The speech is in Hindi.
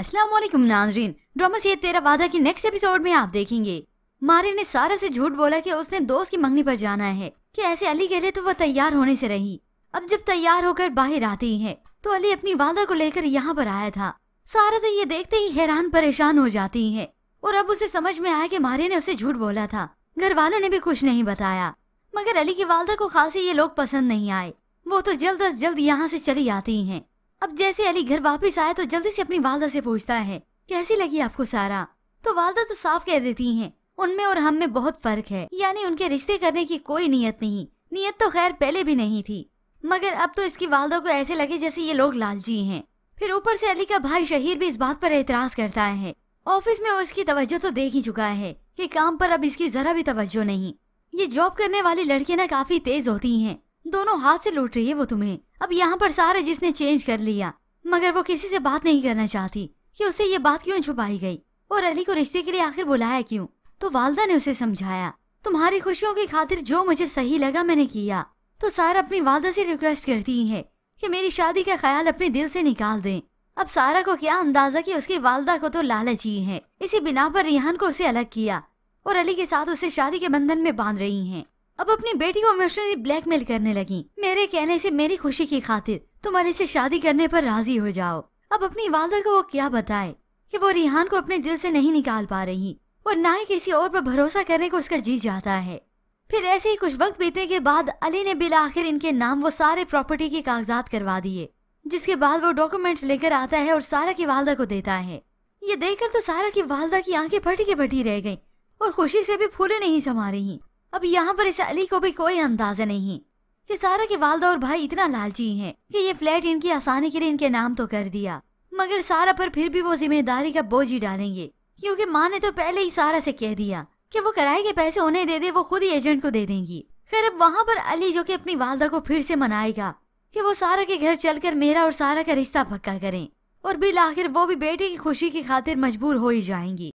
असलम नाजरीन ड्रामा से तेरा वादा की नेक्स्ट एपिसोड में आप देखेंगे मारे ने सारा से झूठ बोला कि उसने दोस्त की मंगनी पर जाना है कि ऐसे अली के लिए तो वह तैयार होने से रही अब जब तैयार होकर बाहर आती है तो अली अपनी वादा को लेकर यहाँ पर आया था सारा तो ये देखते ही हैरान परेशान हो जाती है और अब उसे समझ में आया कि मारे ने उसे झूठ बोला था घर वालों ने भी कुछ नहीं बताया मगर अली की वालदा को खासी ये लोग पसंद नहीं आए वो तो जल्द अज जल्द यहाँ से चली आती हैं अब जैसे अली घर वापस आया तो जल्दी से अपनी वालदा से पूछता है कैसी लगी आपको सारा तो वालदा तो साफ कह देती हैं उनमें और हम में बहुत फर्क है यानी उनके रिश्ते करने की कोई नीयत नहीं नीयत तो खैर पहले भी नहीं थी मगर अब तो इसकी वालदा को ऐसे लगे जैसे ये लोग लालची है फिर ऊपर से अली का भाई शहीर भी इस बात पर एतराज करता है ऑफिस में वो इसकी तवज्जो तो देख ही चुका है कि काम पर अब इसकी जरा भी तवज्जो नहीं ये जॉब करने वाली लड़कियां ना काफी तेज होती हैं दोनों हाथ से लूट रही है वो तुम्हें अब यहाँ पर सारा जिसने चेंज कर लिया मगर वो किसी से बात नहीं करना चाहती कि उसे ये बात क्यों छुपाई गई और अली को रिश्ते के लिए आखिर बुलाया क्यों तो वालदा ने उसे समझाया तुम्हारी खुशियों की खातिर जो मुझे सही लगा मैंने किया तो सारा अपनी वालदा से रिक्वेस्ट करती है कि मेरी शादी का ख्याल अपने दिल से निकाल दें अब सारा को क्या अंदाजा कि उसकी वालदा को तो लालच ही है इसी बिना पर रिहान को उसे अलग किया और अली के साथ उसे शादी के बंधन में बांध रही हैं। अब अपनी बेटी को इमोशनली ब्लैकमेल करने लगी मेरे कहने से मेरी खुशी की खातिर तुम्हारे से शादी करने पर राजी हो जाओ अब अपनी वालदा को वो क्या बताए कि वो रिहान को अपने दिल से नहीं निकाल पा रही और ना ही किसी और पर भरोसा करने को उसका जी जाता है फिर ऐसे ही कुछ वक्त बीतने के बाद अली ने बिल आखिर इनके नाम वो सारे प्रॉपर्टी के कागजात करवा दिए जिसके बाद वो डॉक्यूमेंट्स लेकर आता है और सारा की वालदा को देता है ये देखकर तो सारा की वालदा की आंखें फटी के फटी रह गयी और खुशी से भी फूले नहीं समा रही अब यहाँ पर इस अली को भी कोई अंदाजा नहीं कि सारा के वालदा और भाई इतना लालची हैं कि ये फ्लैट इनकी आसानी के लिए इनके नाम तो कर दिया मगर सारा पर फिर भी वो जिम्मेदारी का बोझ ही डालेंगे क्योंकि माँ ने तो पहले ही सारा से कह दिया कि वो कराए के पैसे उन्हें दे दे वो खुद ही एजेंट को दे देंगी खैर अब वहाँ पर अली जो कि अपनी वालदा को फिर से मनाएगा कि वो सारा के घर चलकर मेरा और सारा का रिश्ता पक्का करें और बिल आखिर वो भी बेटे की खुशी की खातिर मजबूर हो ही जाएंगी